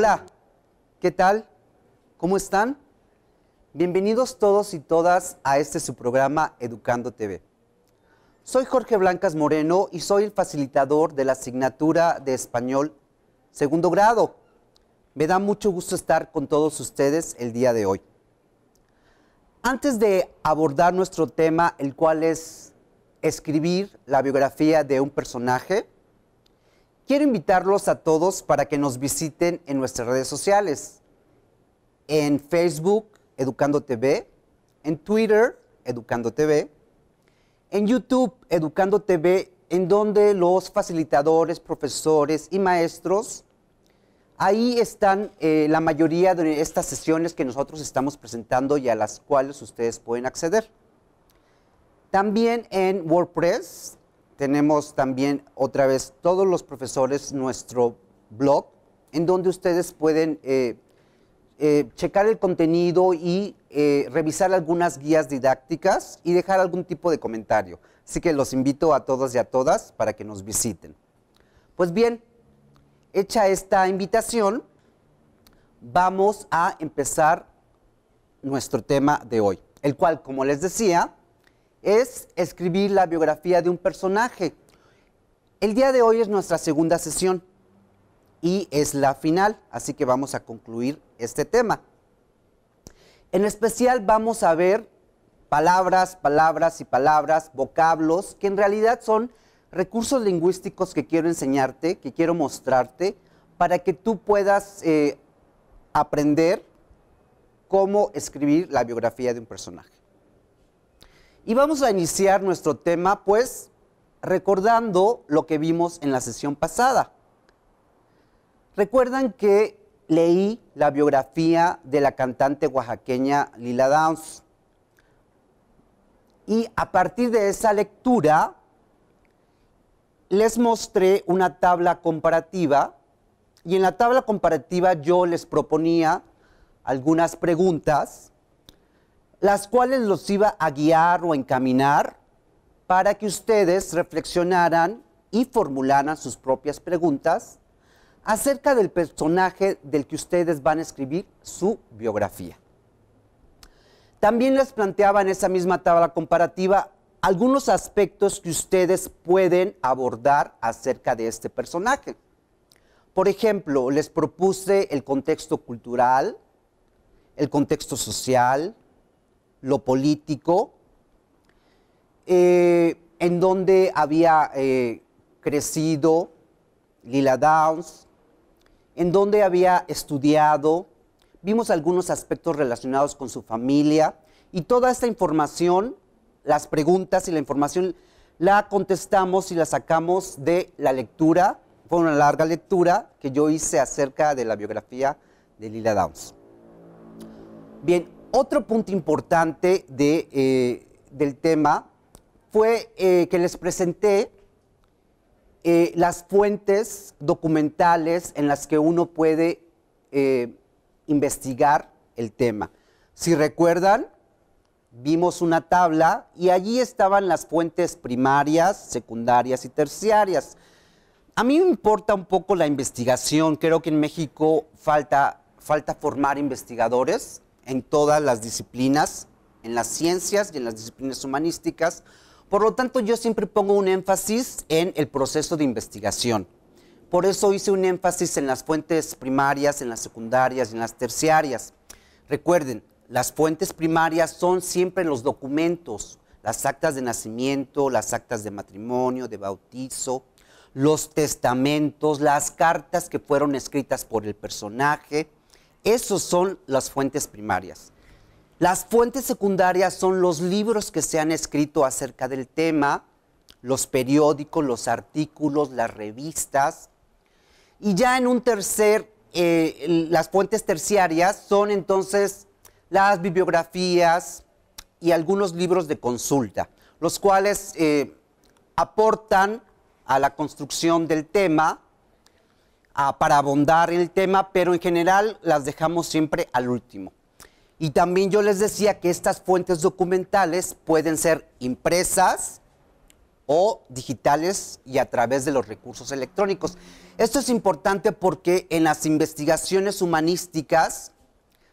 Hola, ¿qué tal? ¿Cómo están? Bienvenidos todos y todas a este su programa Educando TV. Soy Jorge Blancas Moreno y soy el facilitador de la asignatura de español segundo grado. Me da mucho gusto estar con todos ustedes el día de hoy. Antes de abordar nuestro tema, el cual es escribir la biografía de un personaje, Quiero invitarlos a todos para que nos visiten en nuestras redes sociales. En Facebook, Educando TV. En Twitter, Educando TV. En YouTube, Educando TV, en donde los facilitadores, profesores y maestros, ahí están eh, la mayoría de estas sesiones que nosotros estamos presentando y a las cuales ustedes pueden acceder. También en WordPress tenemos también otra vez todos los profesores nuestro blog, en donde ustedes pueden eh, eh, checar el contenido y eh, revisar algunas guías didácticas y dejar algún tipo de comentario. Así que los invito a todos y a todas para que nos visiten. Pues bien, hecha esta invitación, vamos a empezar nuestro tema de hoy, el cual, como les decía, es escribir la biografía de un personaje. El día de hoy es nuestra segunda sesión y es la final, así que vamos a concluir este tema. En especial vamos a ver palabras, palabras y palabras, vocablos, que en realidad son recursos lingüísticos que quiero enseñarte, que quiero mostrarte, para que tú puedas eh, aprender cómo escribir la biografía de un personaje. Y vamos a iniciar nuestro tema pues recordando lo que vimos en la sesión pasada. Recuerdan que leí la biografía de la cantante oaxaqueña Lila Downs. Y a partir de esa lectura les mostré una tabla comparativa y en la tabla comparativa yo les proponía algunas preguntas las cuales los iba a guiar o encaminar para que ustedes reflexionaran y formularan sus propias preguntas acerca del personaje del que ustedes van a escribir su biografía. También les planteaba en esa misma tabla comparativa algunos aspectos que ustedes pueden abordar acerca de este personaje. Por ejemplo, les propuse el contexto cultural, el contexto social, lo político, eh, en donde había eh, crecido Lila Downs, en donde había estudiado, vimos algunos aspectos relacionados con su familia y toda esta información, las preguntas y la información la contestamos y la sacamos de la lectura, fue una larga lectura que yo hice acerca de la biografía de Lila Downs. Bien, otro punto importante eh, del tema fue eh, que les presenté eh, las fuentes documentales en las que uno puede investigar el tema. Si recuerdan, vimos una tabla y allí estaban las fuentes primarias, secundarias y terciarias. A mí me importa un poco la investigación, creo que en México falta, falta formar investigadores en todas las disciplinas, en las ciencias y en las disciplinas humanísticas. Por lo tanto, yo siempre pongo un énfasis en el proceso de investigación. Por eso hice un énfasis en las fuentes primarias, en las secundarias y en las terciarias. Recuerden, las fuentes primarias son siempre los documentos, las actas de nacimiento, las actas de matrimonio, de bautizo, los testamentos, las cartas que fueron escritas por el personaje, esas son las fuentes primarias. Las fuentes secundarias son los libros que se han escrito acerca del tema, los periódicos, los artículos, las revistas. Y ya en un tercer, eh, las fuentes terciarias son entonces las bibliografías y algunos libros de consulta, los cuales eh, aportan a la construcción del tema para abondar el tema, pero en general las dejamos siempre al último. Y también yo les decía que estas fuentes documentales pueden ser impresas o digitales y a través de los recursos electrónicos. Esto es importante porque en las investigaciones humanísticas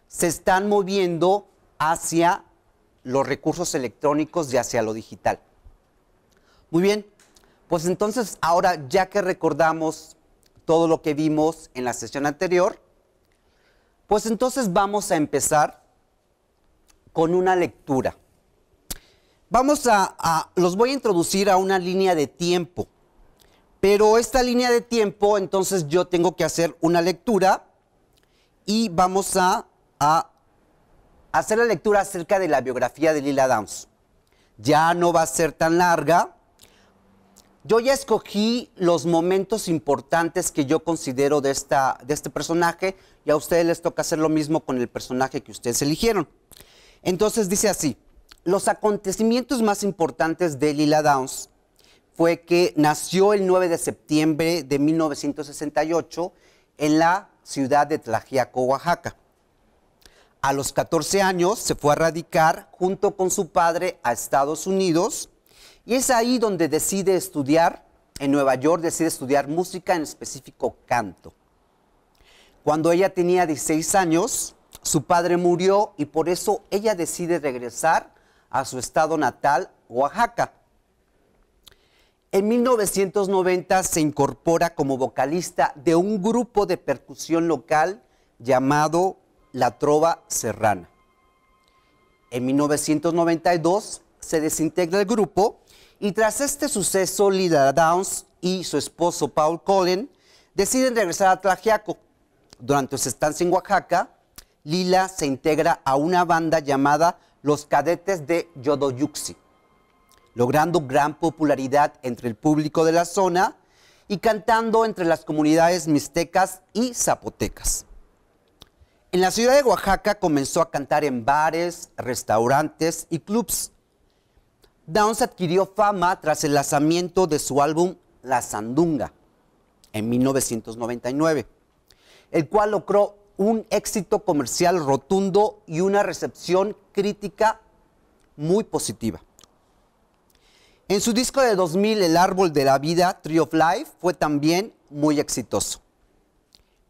se están moviendo hacia los recursos electrónicos y hacia lo digital. Muy bien, pues entonces ahora ya que recordamos todo lo que vimos en la sesión anterior, pues entonces vamos a empezar con una lectura. Vamos a, los voy a introducir a una línea de tiempo, pero esta línea de tiempo, entonces yo tengo que hacer una lectura y vamos a hacer la lectura acerca de la biografía de Lila Downs. Ya no va a ser tan larga, yo ya escogí los momentos importantes que yo considero de, esta, de este personaje y a ustedes les toca hacer lo mismo con el personaje que ustedes eligieron. Entonces dice así, los acontecimientos más importantes de Lila Downs fue que nació el 9 de septiembre de 1968 en la ciudad de Tlajiaco, Oaxaca. A los 14 años se fue a radicar junto con su padre a Estados Unidos y es ahí donde decide estudiar, en Nueva York decide estudiar música, en específico canto. Cuando ella tenía 16 años, su padre murió y por eso ella decide regresar a su estado natal, Oaxaca. En 1990 se incorpora como vocalista de un grupo de percusión local llamado La Trova Serrana. En 1992 se desintegra el grupo y tras este suceso Lila Downs y su esposo Paul Collin deciden regresar a Tlajiaco. Durante su estancia en Oaxaca, Lila se integra a una banda llamada Los Cadetes de Yodoyuxi, logrando gran popularidad entre el público de la zona y cantando entre las comunidades mixtecas y zapotecas. En la ciudad de Oaxaca comenzó a cantar en bares, restaurantes y clubs, Downs adquirió fama tras el lanzamiento de su álbum La Sandunga en 1999, el cual logró un éxito comercial rotundo y una recepción crítica muy positiva. En su disco de 2000, El Árbol de la Vida, Tree of Life, fue también muy exitoso.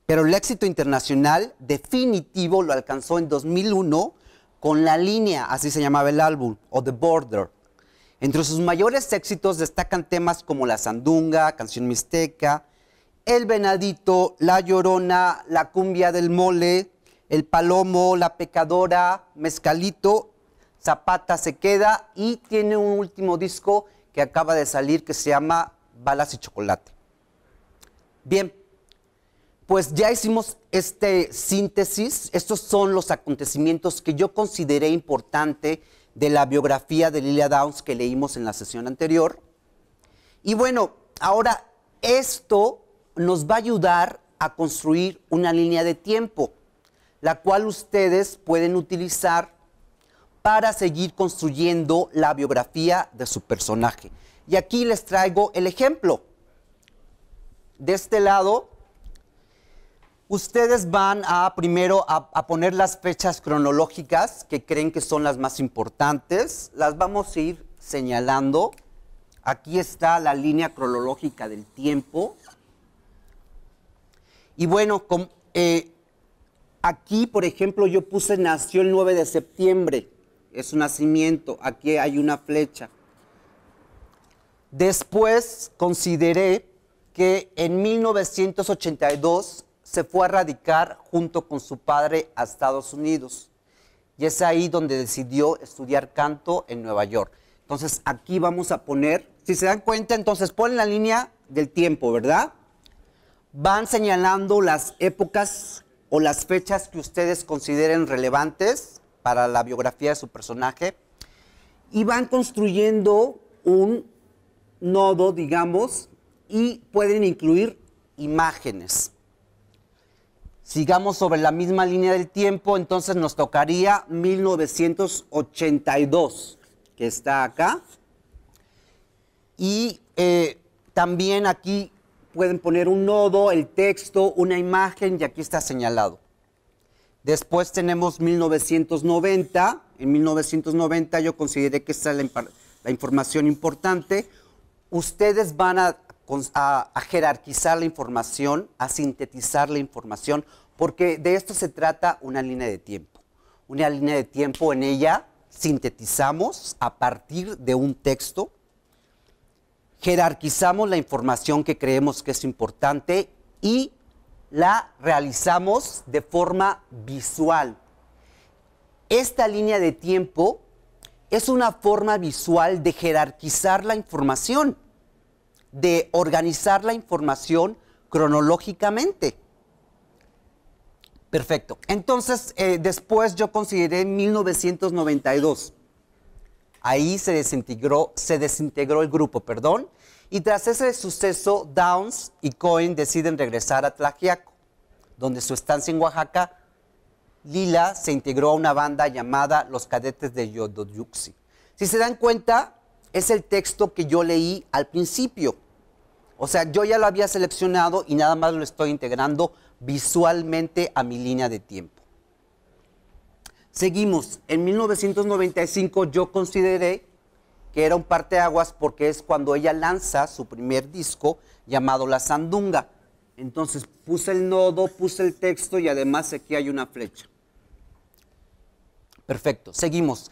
Pero el éxito internacional definitivo lo alcanzó en 2001 con La Línea, así se llamaba el álbum, o The Border, entre sus mayores éxitos destacan temas como La Sandunga, Canción Mixteca, El Venadito, La Llorona, La Cumbia del Mole, El Palomo, La Pecadora, Mezcalito, Zapata se queda y tiene un último disco que acaba de salir que se llama Balas y Chocolate. Bien, pues ya hicimos este síntesis. Estos son los acontecimientos que yo consideré importante de la biografía de Lilia Downs que leímos en la sesión anterior. Y bueno, ahora esto nos va a ayudar a construir una línea de tiempo, la cual ustedes pueden utilizar para seguir construyendo la biografía de su personaje. Y aquí les traigo el ejemplo. De este lado Ustedes van a primero a, poner las fechas cronológicas que creen que son las más importantes. Las vamos a ir señalando. Aquí está la línea cronológica del tiempo. Y bueno, eh, aquí, por ejemplo, yo puse nació el 9 de septiembre. Es un nacimiento. Aquí hay una flecha. Después consideré que en 1982 se fue a radicar junto con su padre a Estados Unidos. Y es ahí donde decidió estudiar canto en Nueva York. Entonces aquí vamos a poner, si se dan cuenta, entonces ponen la línea del tiempo, ¿verdad? Van señalando las épocas o las fechas que ustedes consideren relevantes para la biografía de su personaje y van construyendo un nodo, digamos, y pueden incluir imágenes sigamos sobre la misma línea del tiempo, entonces nos tocaría 1982, que está acá. Y eh, también aquí pueden poner un nodo, el texto, una imagen, y aquí está señalado. Después tenemos 1990. En 1990 yo consideré que esta es la información importante. Ustedes van a a, jerarquizar la información, a sintetizar la información, porque de esto se trata una línea de tiempo. Una línea de tiempo en ella sintetizamos a partir de un texto, jerarquizamos la información que creemos que es importante y la realizamos de forma visual. Esta línea de tiempo es una forma visual de jerarquizar la información de organizar la información cronológicamente. Perfecto. Entonces, eh, después yo consideré 1992. Ahí se desintegró, se desintegró el grupo, perdón. Y tras ese suceso, Downs y Cohen deciden regresar a Tlaxiaco, donde su estancia en Oaxaca, Lila se integró a una banda llamada Los Cadetes de Yodoyuxi. Si se dan cuenta, es el texto que yo leí al principio. O sea, yo ya lo había seleccionado y nada más lo estoy integrando visualmente a mi línea de tiempo. Seguimos. En 1995 yo consideré que era un parteaguas porque es cuando ella lanza su primer disco llamado La Sandunga. Entonces puse el nodo, puse el texto y además aquí hay una flecha. Perfecto, seguimos.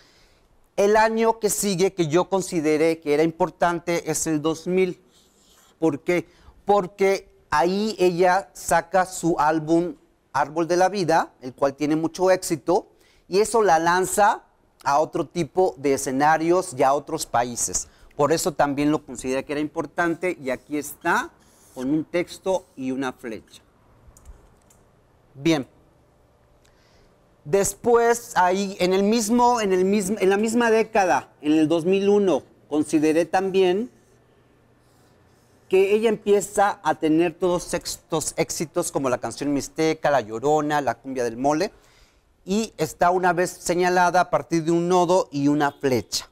El año que sigue que yo consideré que era importante es el 2000. ¿Por qué? Porque ahí ella saca su álbum Árbol de la Vida, el cual tiene mucho éxito, y eso la lanza a otro tipo de escenarios y a otros países. Por eso también lo consideré que era importante y aquí está con un texto y una flecha. Bien. Después, ahí, en, el mismo, en, el mismo, en la misma década, en el 2001, consideré también que ella empieza a tener todos estos éxitos como la canción Mixteca, La Llorona, La Cumbia del Mole, y está una vez señalada a partir de un nodo y una flecha.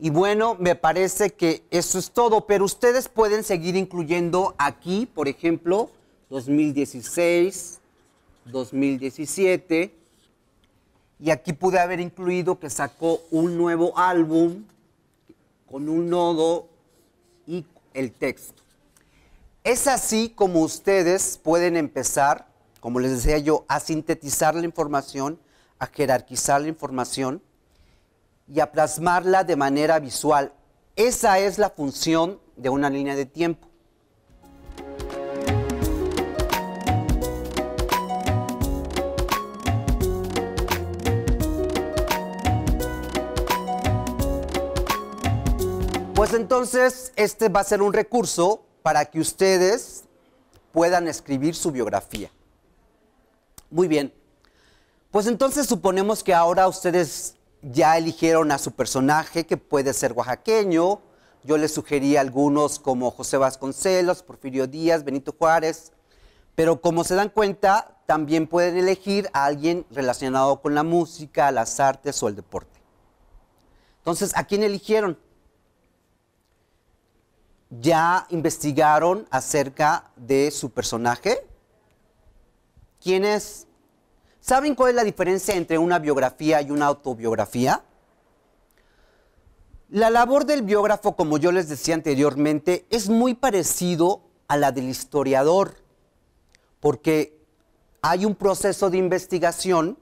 Y bueno, me parece que eso es todo, pero ustedes pueden seguir incluyendo aquí, por ejemplo, 2016, 2017, y aquí pude haber incluido que sacó un nuevo álbum con un nodo y el texto. Es así como ustedes pueden empezar, como les decía yo, a sintetizar la información, a jerarquizar la información y a plasmarla de manera visual. Esa es la función de una línea de tiempo. Pues entonces, este va a ser un recurso para que ustedes puedan escribir su biografía. Muy bien. Pues entonces suponemos que ahora ustedes ya eligieron a su personaje, que puede ser oaxaqueño. Yo les sugerí algunos como José Vasconcelos, Porfirio Díaz, Benito Juárez. Pero como se dan cuenta, también pueden elegir a alguien relacionado con la música, las artes o el deporte. Entonces, ¿a quién eligieron? ¿Ya investigaron acerca de su personaje? ¿Quiénes saben cuál es la diferencia entre una biografía y una autobiografía? La labor del biógrafo, como yo les decía anteriormente, es muy parecido a la del historiador, porque hay un proceso de investigación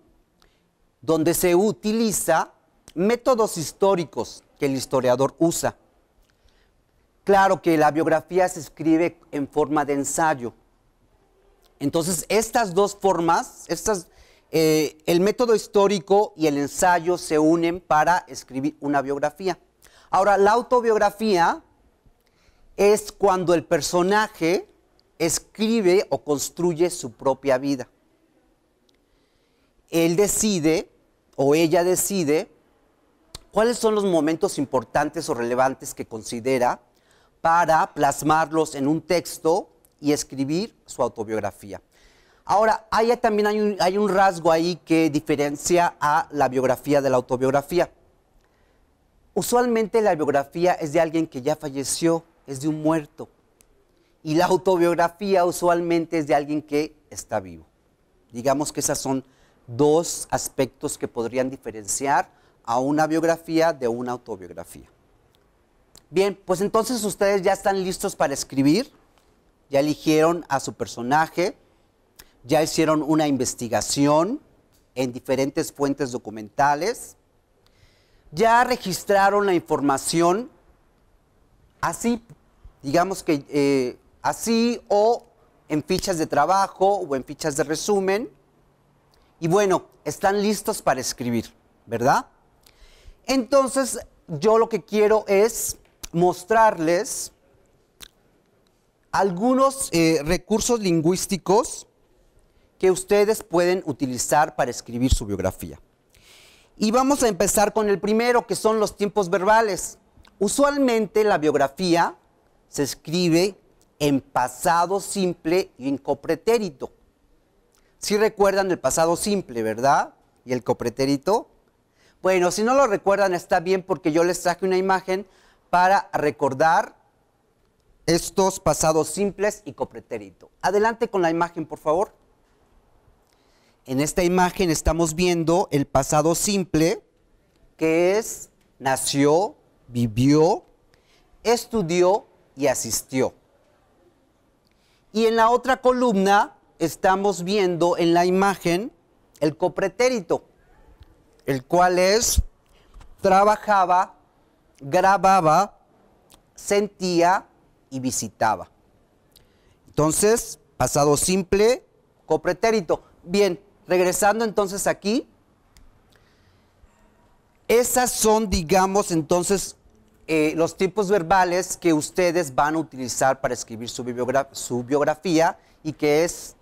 donde se utiliza métodos históricos que el historiador usa Claro que la biografía se escribe en forma de ensayo. Entonces, estas dos formas, eh, el método histórico y el ensayo se unen para escribir una biografía. Ahora, la autobiografía es cuando el personaje escribe o construye su propia vida. Él decide o ella decide cuáles son los momentos importantes o relevantes que considera para plasmarlos en un texto y escribir su autobiografía. Ahora, hay, también hay un, hay un rasgo ahí que diferencia a la biografía de la autobiografía. Usualmente la biografía es de alguien que ya falleció, es de un muerto. Y la autobiografía usualmente es de alguien que está vivo. Digamos que esos son dos aspectos que podrían diferenciar a una biografía de una autobiografía. Bien, pues entonces ustedes ya están listos para escribir, ya eligieron a su personaje, ya hicieron una investigación en diferentes fuentes documentales, ya registraron la información así, digamos que eh, así o en fichas de trabajo o en fichas de resumen. Y bueno, están listos para escribir, ¿verdad? Entonces, yo lo que quiero es mostrarles algunos eh, recursos lingüísticos que ustedes pueden utilizar para escribir su biografía. Y vamos a empezar con el primero, que son los tiempos verbales. Usualmente la biografía se escribe en pasado simple y en copretérito. Si recuerdan el pasado simple, ¿verdad? Y el copretérito. Bueno, si no lo recuerdan está bien porque yo les traje una imagen para recordar estos pasados simples y copretérito. Adelante con la imagen, por favor. En esta imagen estamos viendo el pasado simple, que es nació, vivió, estudió y asistió. Y en la otra columna estamos viendo en la imagen el copretérito, el cual es trabajaba, grababa, sentía y visitaba. Entonces, pasado simple, copretérito. Bien, regresando entonces aquí. Esas son, digamos, entonces eh, los tipos verbales que ustedes van a utilizar para escribir su, su biografía y que es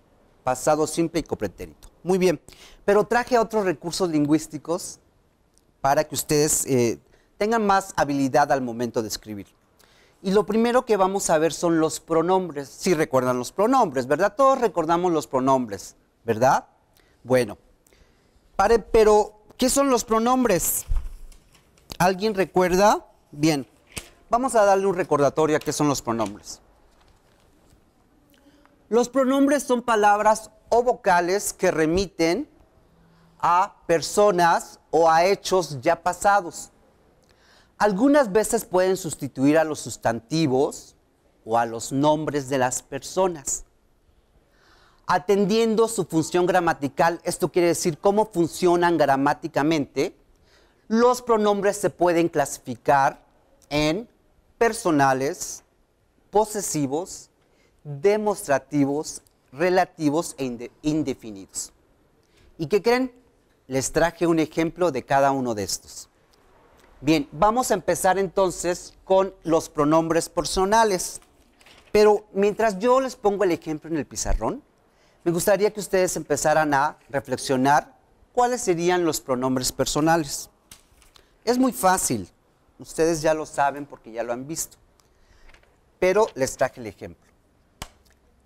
pasado simple y copretérito. Muy bien, pero traje otros recursos lingüísticos para que ustedes eh, tengan más habilidad al momento de escribir. Y lo primero que vamos a ver son los pronombres. Si recuerdan los pronombres, ¿verdad? Todos recordamos los pronombres, ¿verdad? Bueno, pero ¿qué son los pronombres? ¿Alguien recuerda? Bien, vamos a darle un recordatorio a qué son los pronombres. Los pronombres son palabras o vocales que remiten a personas o a hechos ya pasados. Algunas veces pueden sustituir a los sustantivos o a los nombres de las personas. Atendiendo su función gramatical, esto quiere decir cómo funcionan gramáticamente, los pronombres se pueden clasificar en personales, posesivos, demostrativos, relativos e indefinidos. ¿Y qué creen? Les traje un ejemplo de cada uno de estos. Bien, vamos a empezar entonces con los pronombres personales. Pero mientras yo les pongo el ejemplo en el pizarrón, me gustaría que ustedes empezaran a reflexionar cuáles serían los pronombres personales. Es muy fácil, ustedes ya lo saben porque ya lo han visto, pero les traje el ejemplo.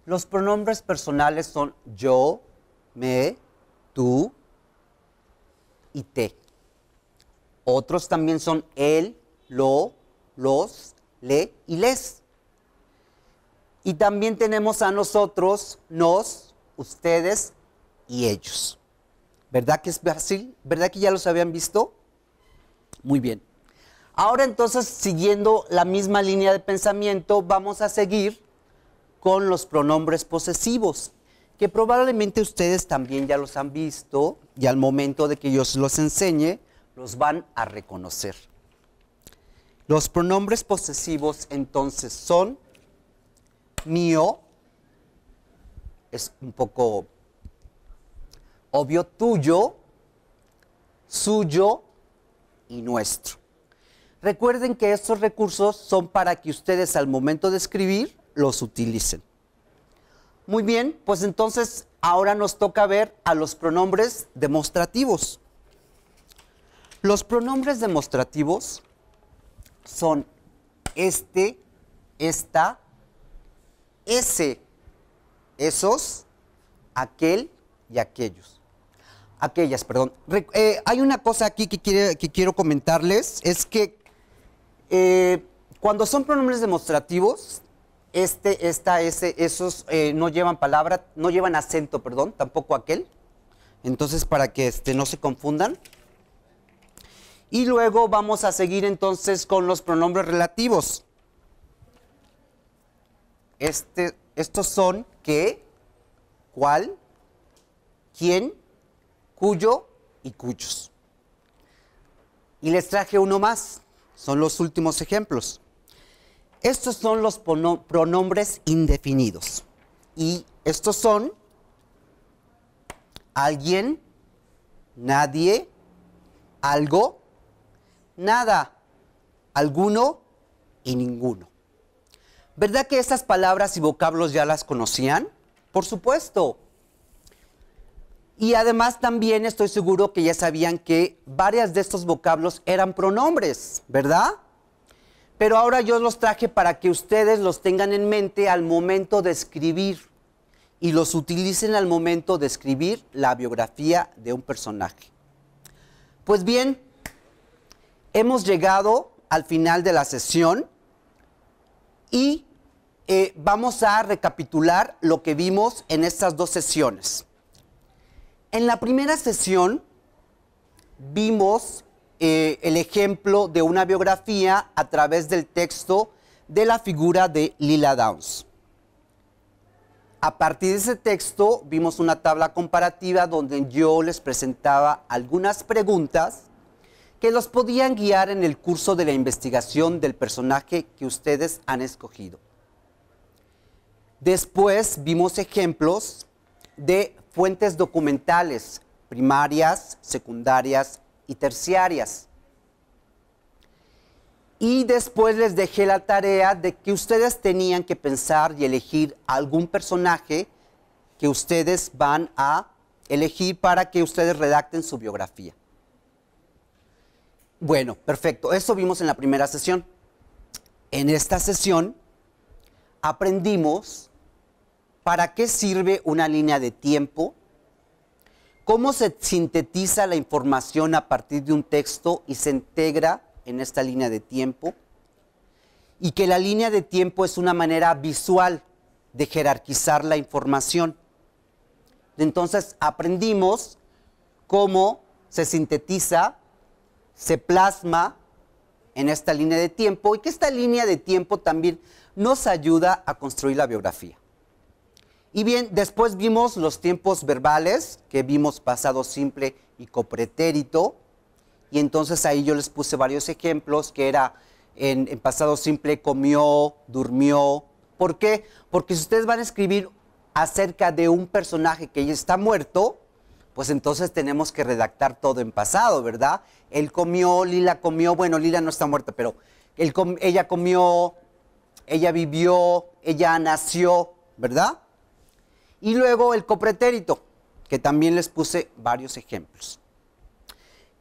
Los pronombres personales son yo, me, tú y te. Otros también son él, lo, los, le y les. Y también tenemos a nosotros, nos, ustedes y ellos. ¿Verdad que es fácil? ¿Verdad que ya los habían visto? Muy bien. Ahora entonces, siguiendo la misma línea de pensamiento, vamos a seguir con los pronombres posesivos, que probablemente ustedes también ya los han visto y al momento de que yo los enseñe, los van a reconocer. Los pronombres posesivos entonces son mío, es un poco obvio, tuyo, suyo y nuestro. Recuerden que estos recursos son para que ustedes al momento de escribir los utilicen. Muy bien, pues entonces ahora nos toca ver a los pronombres demostrativos. Los pronombres demostrativos son este, esta, ese, esos, aquel y aquellos. Aquellas, perdón. Eh, hay una cosa aquí que, que quiero comentarles, es que eh, cuando son pronombres demostrativos, este, esta, ese, esos eh, no llevan palabra, no llevan acento, perdón, tampoco aquel. Entonces, para que este, no se confundan, y luego vamos a seguir entonces con los pronombres relativos. Este, estos son qué, cuál, quién, cuyo y cuyos. Y les traje uno más. Son los últimos ejemplos. Estos son los pronombres indefinidos. Y estos son alguien, nadie, algo, nada, alguno y ninguno. ¿Verdad que estas palabras y vocablos ya las conocían? Por supuesto. Y además también estoy seguro que ya sabían que varias de estos vocablos eran pronombres, ¿verdad? Pero ahora yo los traje para que ustedes los tengan en mente al momento de escribir y los utilicen al momento de escribir la biografía de un personaje. Pues bien, hemos llegado al final de la sesión y eh, vamos a recapitular lo que vimos en estas dos sesiones. En la primera sesión vimos eh, el ejemplo de una biografía a través del texto de la figura de Lila Downs. A partir de ese texto vimos una tabla comparativa donde yo les presentaba algunas preguntas que los podían guiar en el curso de la investigación del personaje que ustedes han escogido. Después vimos ejemplos de fuentes documentales primarias, secundarias y terciarias. Y después les dejé la tarea de que ustedes tenían que pensar y elegir algún personaje que ustedes van a elegir para que ustedes redacten su biografía. Bueno, perfecto. Eso vimos en la primera sesión. En esta sesión aprendimos para qué sirve una línea de tiempo, cómo se sintetiza la información a partir de un texto y se integra en esta línea de tiempo, y que la línea de tiempo es una manera visual de jerarquizar la información. Entonces aprendimos cómo se sintetiza se plasma en esta línea de tiempo y que esta línea de tiempo también nos ayuda a construir la biografía. Y bien, después vimos los tiempos verbales, que vimos pasado simple y copretérito, y entonces ahí yo les puse varios ejemplos, que era en, pasado simple comió, durmió. ¿Por qué? Porque si ustedes van a escribir acerca de un personaje que ya está muerto, pues entonces tenemos que redactar todo en pasado, ¿verdad? Él comió, Lila comió, bueno, Lila no está muerta, pero ella comió, ella vivió, ella nació, ¿verdad? Y luego el copretérito, que también les puse varios ejemplos.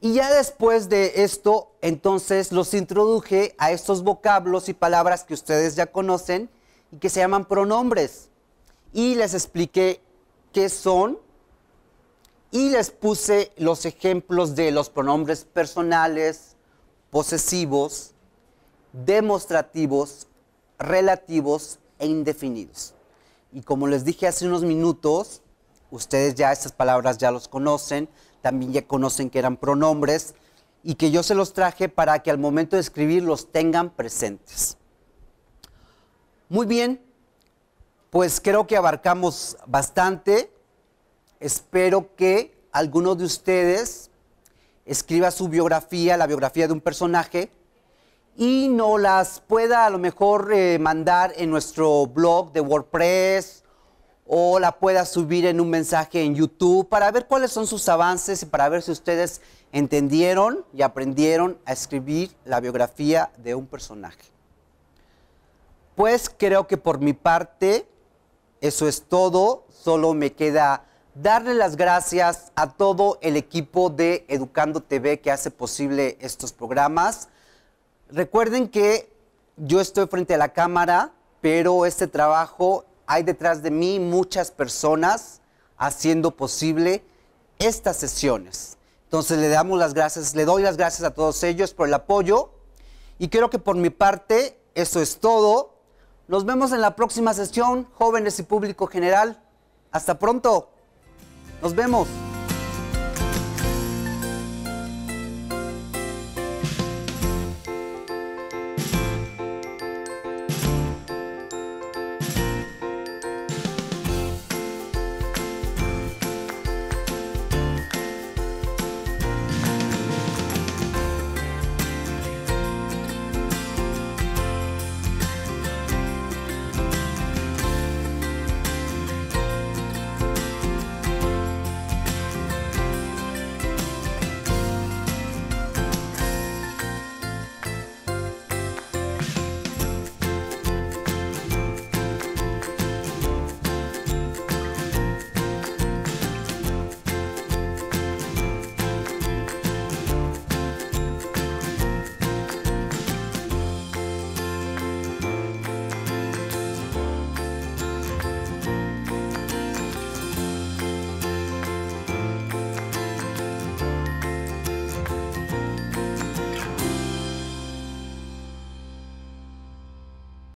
Y ya después de esto, entonces los introduje a estos vocablos y palabras que ustedes ya conocen y que se llaman pronombres. Y les expliqué qué son, y les puse los ejemplos de los pronombres personales, posesivos, demostrativos, relativos e indefinidos. Y como les dije hace unos minutos, ustedes ya estas palabras ya los conocen, también ya conocen que eran pronombres y que yo se los traje para que al momento de escribir los tengan presentes. Muy bien, pues creo que abarcamos bastante. Espero que alguno de ustedes escriba su biografía, la biografía de un personaje, y nos las pueda a lo mejor eh, mandar en nuestro blog de WordPress o la pueda subir en un mensaje en YouTube para ver cuáles son sus avances y para ver si ustedes entendieron y aprendieron a escribir la biografía de un personaje. Pues creo que por mi parte eso es todo, solo me queda darle las gracias a todo el equipo de Educando TV que hace posible estos programas. Recuerden que yo estoy frente a la cámara, pero este trabajo hay detrás de mí muchas personas haciendo posible estas sesiones. Entonces le damos las gracias, le doy las gracias a todos ellos por el apoyo y creo que por mi parte eso es todo. Nos vemos en la próxima sesión, jóvenes y público general. Hasta pronto. Nos vemos.